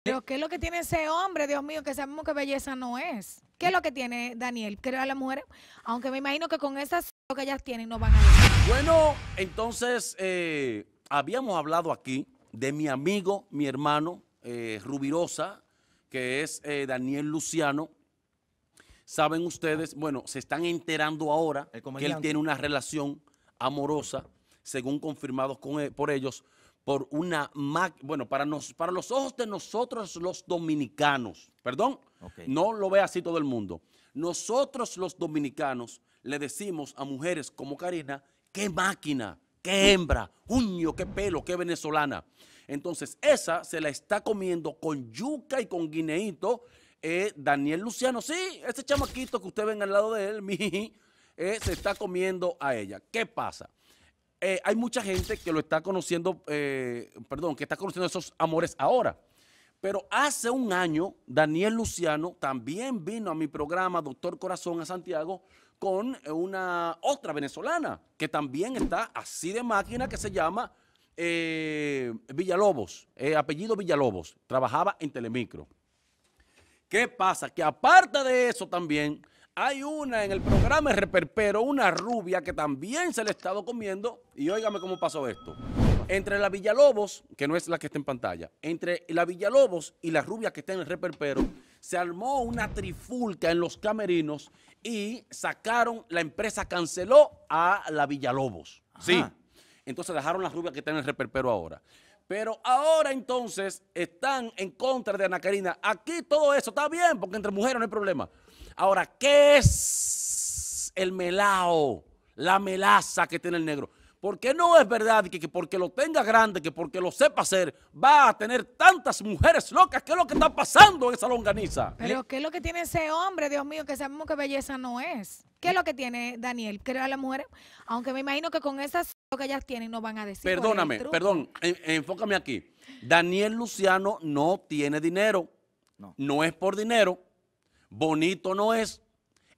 Eh, Pero ¿qué es lo que tiene ese hombre, Dios mío, que sabemos que belleza no es? ¿Qué es eh. lo que tiene Daniel? Creo a las mujeres, aunque me imagino que con esas lo que ellas tienen no van a Bueno, entonces eh, habíamos hablado aquí de mi amigo, mi hermano Rubirosa, que es Daniel Luciano. Saben ustedes, bueno, se están enterando ahora que él tiene una relación amorosa, según confirmados e, por ellos, por una bueno, para, nos, para los ojos de nosotros los dominicanos, perdón, no lo ve así todo el mundo. Nosotros los dominicanos le decimos a mujeres como Karina, qué máquina, qué hembra, uño, qué pelo, qué venezolana. Entonces, esa se la está comiendo con yuca y con guineíto eh, Daniel Luciano. Sí, ese chamaquito que usted ve al lado de él, mi, eh, se está comiendo a ella. ¿Qué pasa? Eh, hay mucha gente que lo está conociendo, eh, perdón, que está conociendo esos amores ahora. Pero hace un año, Daniel Luciano también vino a mi programa, Doctor Corazón, a Santiago, con eh, una otra venezolana, que también está así de máquina, que se llama Villalobos, apellido Villalobos, trabajaba en Telemicro. ¿Qué pasa? Que aparte de eso también hay una en el programa Reperpero, una rubia que también se le ha estado comiendo. Y óigame cómo pasó esto. Entre la Villalobos, que no es la que está en pantalla, entre la Villalobos y la rubia que está en el Reperpero, se armó una trifulca en los camerinos y sacaron, la empresa canceló a la Villalobos. Sí. Entonces dejaron la rubia que está en el Reperpero ahora. Pero ahora entonces están en contra de Ana Karina. Aquí todo eso está bien, porque entre mujeres no hay problema. Ahora, ¿qué es el melao? La melaza que tiene el negro. Porque no es verdad que, porque lo tenga grande, que porque lo sepa hacer, va a tener tantas mujeres locas. ¿Qué es lo que está pasando en esa longaniza? Pero ¿Eh? ¿qué es lo que tiene ese hombre, Dios mío, que sabemos que belleza no es? ¿Qué es lo que tiene Daniel? Creo a las mujeres, aunque me imagino que con esas lo que ellas tienen no van a decir. Perdóname, perdón, enfócame aquí. Daniel Luciano no tiene dinero. no es por dinero. Bonito no es.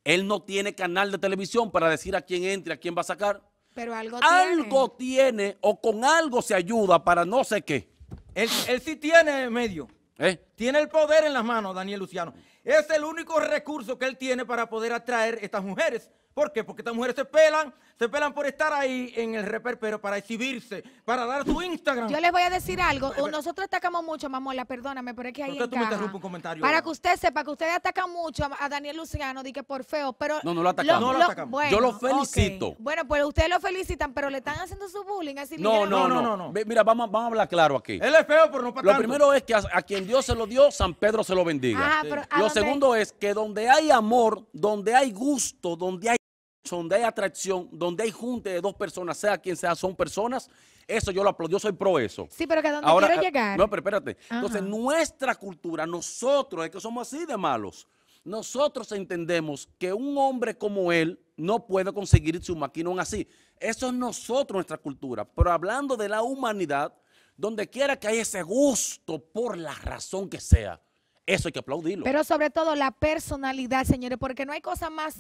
Él no tiene canal de televisión para decir a quién entra, a quién va a sacar. Pero algo, algo tiene. o con algo se ayuda para no sé qué. Él, él sí tiene medio. ¿Eh? Tiene el poder en las manos, Daniel Luciano. Es el único recurso que él tiene para poder atraer estas mujeres ¿Por qué? Porque estas mujeres se pelan, se pelan por estar ahí en el pero para exhibirse, para dar su Instagram. Yo les voy a decir algo. Nosotros atacamos mucho, mamola, perdóname, pero es que ahí Para que usted sepa que ustedes atacan mucho a Daniel Luciano, di que por feo, pero... No, no lo atacamos. no lo atacamos. Yo lo felicito. Bueno, pues ustedes lo felicitan, pero le están haciendo su bullying. así No, no, no, no, Mira, vamos, vamos a hablar claro aquí. Él es feo, pero no para Lo primero es que a, quien Dios se lo dio, San Pedro se lo bendiga. lo segundo es que donde hay amor, donde hay gusto, donde hay donde hay atracción, donde hay junte de dos personas, sea quien sea, son personas, eso yo lo aplaudo, yo soy pro eso. Sí, pero que a Ahora, quiero llegar. No, pero espérate. Entonces, nuestra cultura, nosotros, es que somos así de malos. Nosotros entendemos que un hombre como él no puede conseguir su maquinón así. Eso es nosotros, nuestra cultura. Pero hablando de la humanidad, donde quiera que haya ese gusto por la razón que sea, eso hay que aplaudirlo. Pero sobre todo la personalidad, señores, porque no hay cosa más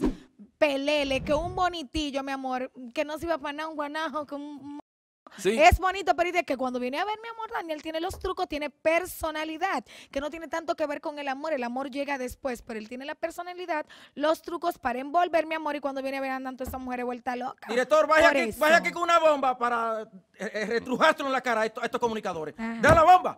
pelele, que un bonitillo, mi amor, que no se iba a nada, un guanajo, que un... Es bonito, pero es que cuando viene a ver, mi amor, Daniel tiene los trucos, tiene personalidad, que no tiene tanto que ver con el amor, el amor llega después, pero él tiene la personalidad, los trucos para envolver, mi amor, y cuando viene a ver andando esa mujer mujeres vuelta loca. Director, vaya aquí, con una bomba para eh, eh, en la cara a estos, comunicadores. De la bomba.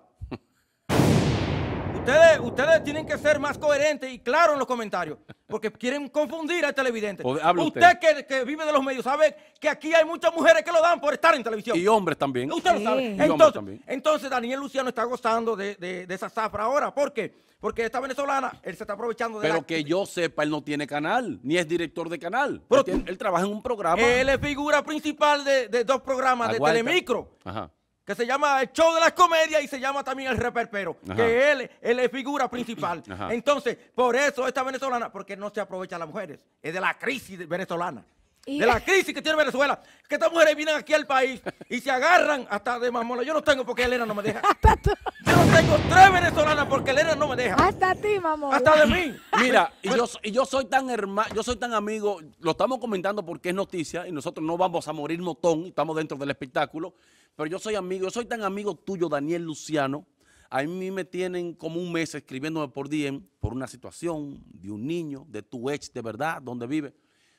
Ustedes, tienen que ser más coherentes y claros en los comentarios, porque quieren confundir al televidente. Pues, usted, Que, vive de los medios sabe que aquí hay muchas mujeres que lo dan por estar en televisión. Y hombres también. Usted lo sabe. entonces, Daniel Luciano está gozando de, esa zafra ahora. ¿Por qué? Porque esta venezolana, él se está aprovechando de Pero que yo sepa, él no tiene canal, ni es director de canal. Pero él, trabaja en un programa. Él es figura principal de, dos programas de Telemicro. Ajá que se llama el show de las comedias y se llama también el reperpero, que él, él, es figura principal. Entonces, por eso esta venezolana, porque no se aprovecha las mujeres, es de la crisis venezolana de la crisis que tiene Venezuela, que estas mujeres vienen aquí al país y se agarran hasta de mamola. Yo no tengo porque Elena no me deja. Yo no tengo tres venezolanas porque Elena no me deja. Hasta ti, mamola. Hasta de mí. Mira, y yo, y yo soy tan hermano, yo soy tan amigo, lo estamos comentando porque es noticia y nosotros no vamos a morir motón, estamos dentro del espectáculo, pero yo soy amigo, yo soy tan amigo tuyo, Daniel Luciano. A mí me tienen como un mes escribiéndome por DM por una situación de un niño, de tu ex de verdad, donde vive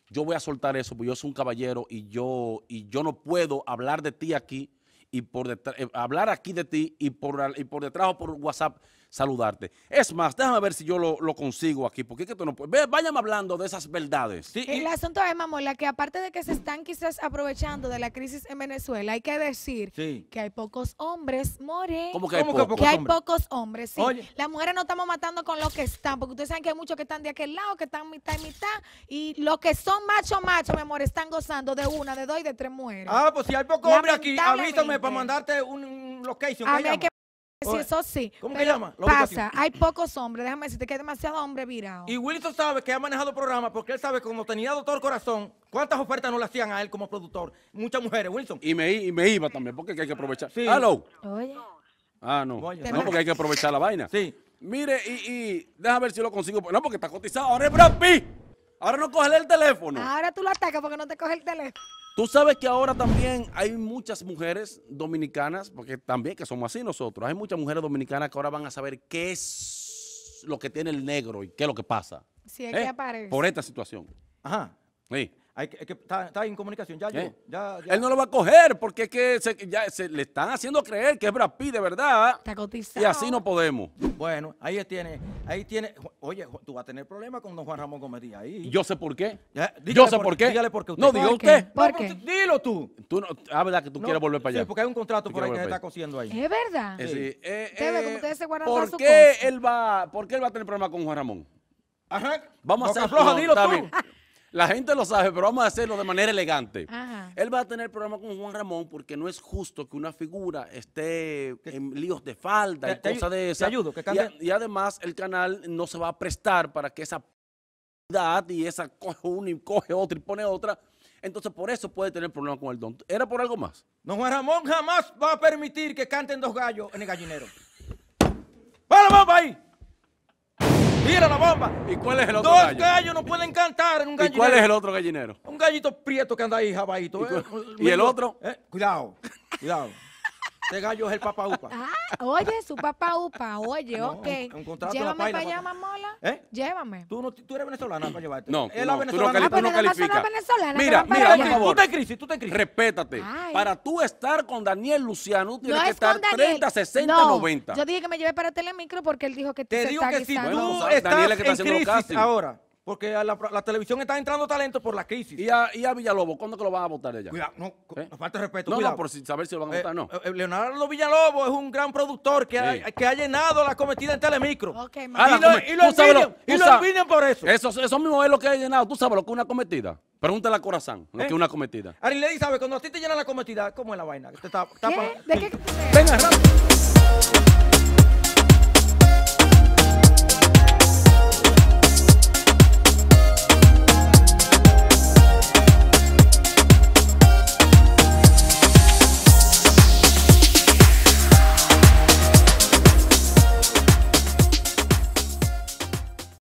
yo voy a soltar eso, porque yo soy un caballero y yo, y yo no puedo hablar de ti aquí y por detrás, eh, hablar aquí de ti y por, y por detrás o por WhatsApp saludarte. Es más, déjame ver si yo lo, consigo aquí, porque es que tú no puedes. Váyame hablando de esas verdades. Sí, el asunto es, la que aparte de que se están quizás aprovechando de la crisis en Venezuela, hay que decir que hay pocos hombres, More. ¿Cómo que hay, pocos hombres? que pocos, hay hombres? pocos hombres? Sí. Las mujeres no estamos matando con los que están, porque ustedes saben que hay muchos que están de aquel lado, que están mitad y mitad, y los que son macho, macho, mi amor, están gozando de una, de dos y de tres mujeres. Ah, pues si hay pocos hombres aquí, avísame para mandarte un, location. que sí, eso sí. ¿Cómo llama? pasa, hay pocos hombres, déjame decirte que hay demasiado hombre virado. Y Wilson sabe que ha manejado programas porque él sabe que cuando tenía Doctor Corazón, ¿cuántas ofertas no le hacían a él como productor? Muchas mujeres, Wilson. Y me, y me iba también porque hay que aprovechar. Sí. Hello. Oye. Ah, no. No, porque hay que aprovechar la vaina. Sí. Mire, y, déjame ver si lo consigo. No, porque está cotizado. Ahora es Ahora no coge el teléfono. Ahora tú lo atacas porque no te coge el teléfono. Tú sabes que ahora también hay muchas mujeres dominicanas, porque también que somos así nosotros, hay muchas mujeres dominicanas que ahora van a saber qué es lo que tiene el negro y qué es lo que pasa. Sí, es ¿Eh? que aparece. Por esta situación. Ajá. Sí está, en comunicación, ya, yo, Él no lo va a coger porque es que se, le están haciendo creer que es Brad de verdad. Está cotizado. Y así no podemos. Bueno, ahí tiene, ahí tiene. Oye, tú vas a tener problemas con don Juan Ramón Gómez ahí. Yo sé por qué. yo sé por, qué. Dígale por qué usted. No, diga usted. ¿Por qué? dilo tú. Tú no, ah, verdad que tú quieres volver para allá. Sí, porque hay un contrato por ahí que se está cosiendo ahí. Es verdad. Eh, eh, ¿por qué él va, ¿Por qué él va a tener problemas con Juan Ramón? Ajá. Vamos a hacer. Afloja, dilo tú. La gente lo sabe, pero vamos a hacerlo de manera elegante. Él va a tener problemas con Juan Ramón porque no es justo que una figura esté en líos de falda y cosas de esas. Te ayudo, que cante. Y, además el canal no se va a prestar para que esa y esa coge una y coge otra y pone otra. Entonces, por eso puede tener problemas con el don. ¿Era por algo más? No, Juan Ramón jamás va a permitir que canten dos gallos en el gallinero. ¡Vamos, ahí! ¡Mira la bomba. ¿Y cuál es el otro Dos gallos no pueden cantar en un gallinero. ¿Y cuál es el otro gallinero? Un gallito prieto que anda ahí, jabaito. Eh. ¿Y, el otro? Eh, cuidado, cuidado. Este gallo es el papá upa. Ah, oye, su papá upa, oye, ok. Llévame para allá, mamola. ¿Eh? Llévame. Tú, no, tú eres venezolana para llevarte. No, es la no, venezolana. Tú no, venezolana. Ah, mira, mira, Tú te crisis, tú te crisis. Respétate. Para tú estar con Daniel Luciano, tienes que estar 30, 60, 90. Yo dije que me llevé para Telemicro porque él dijo que te Te digo que si tú estás en crisis ahora porque a la, televisión está entrando talento por la crisis. ¿Y a, y Villalobos? ¿Cuándo que lo van a votar ella? Cuidado, no, ¿Eh? no falta respeto. No, cuidado. no, por si, saber si lo van a eh, votar o no. Eh, Leonardo Villalobos es un gran productor que, ha, que ha llenado la cometida en Telemicro. Okay, ah, y, lo, y, y por eso. eso. mismo es lo que ha llenado. ¿Tú sabes lo que es una cometida? Pregúntale a Corazán lo que es una cometida. Lady ¿sabes? Cuando a ti te llenan la cometida, ¿cómo es la vaina? Te tapa, ¿Qué? ¿De qué? Venga, rápido.